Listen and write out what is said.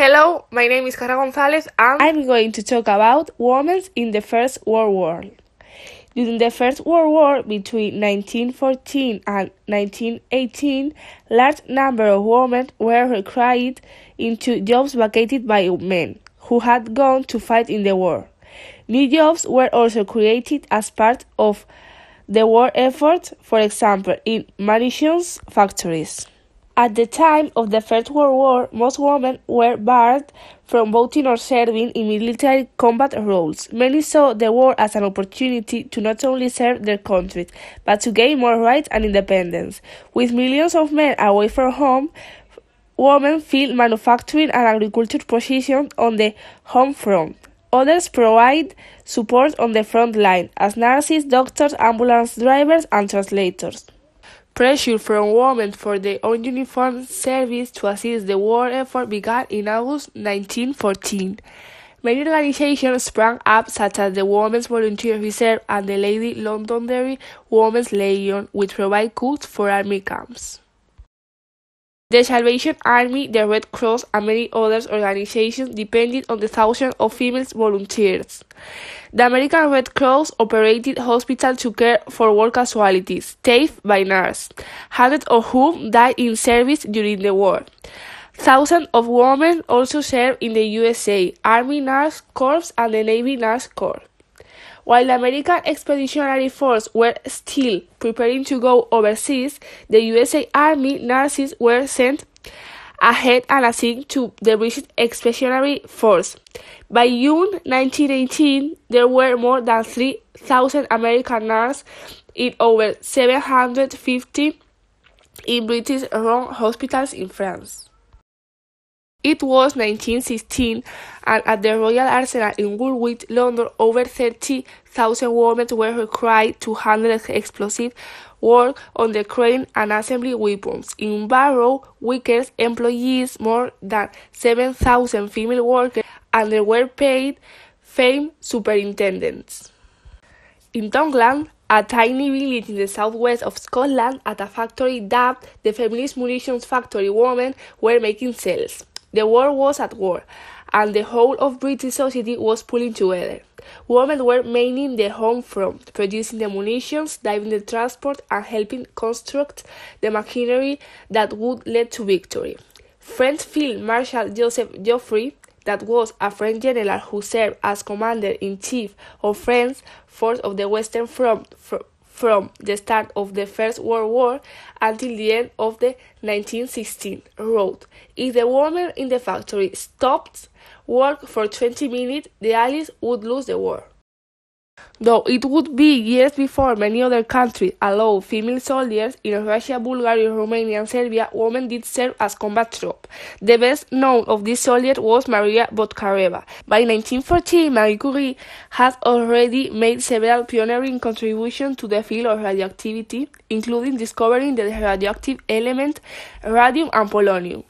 Hello, my name is Cara Gonzalez and I'm going to talk about women in the First World War. During the First World War between 1914 and 1918, large number of women were recruited into jobs vacated by men who had gone to fight in the war. New jobs were also created as part of the war effort, for example, in munitions factories. At the time of the First World War, most women were barred from voting or serving in military combat roles. Many saw the war as an opportunity to not only serve their country, but to gain more rights and independence. With millions of men away from home, women filled manufacturing and agriculture positions on the home front. Others provide support on the front line as nurses, doctors, ambulance drivers, and translators. Pressure from women for the uniformed service to assist the war effort began in August 1914. Many organizations sprang up, such as the Women's Volunteer Reserve and the Lady Londonderry Women's Legion, which provide cooks for army camps. The Salvation Army, the Red Cross, and many other organizations depended on the thousands of female volunteers. The American Red Cross operated hospitals to care for war casualties, saved by nurses, hundreds of whom died in service during the war. Thousands of women also served in the USA Army Nurse Corps and the Navy Nurse Corps. While the American Expeditionary Force were still preparing to go overseas, the USA Army nurses were sent ahead and assigned to the British Expeditionary Force. By June 1918, there were more than 3,000 American nurses in over 750 in British-run hospitals in France. It was 1916, and at the Royal Arsenal in Woolwich, London, over 30,000 women were required to handle explosive work on the crane and assembly weapons. In Barrow Wickers, employees more than 7,000 female workers, and they were paid famed superintendents. In Dongland, a tiny village in the southwest of Scotland, at a factory dubbed the Feminist Munitions Factory, women were making cells. The world was at war, and the whole of British society was pulling together. Women were manning the home front, producing the munitions, driving the transport, and helping construct the machinery that would lead to victory. French Field Marshal Joseph Joffre, that was a French general who served as commander in chief of France's force of the Western Front from the start of the First World War until the end of the 1916, wrote, If the woman in the factory stopped work for 20 minutes, the Allies would lose the war. Though it would be years before many other countries allowed female soldiers, in Russia, Bulgaria, Romania and Serbia, women did serve as combat troops. The best known of these soldiers was Maria Botkareva. By 1914, Marie Curie had already made several pioneering contributions to the field of radioactivity, including discovering the radioactive element radium and polonium.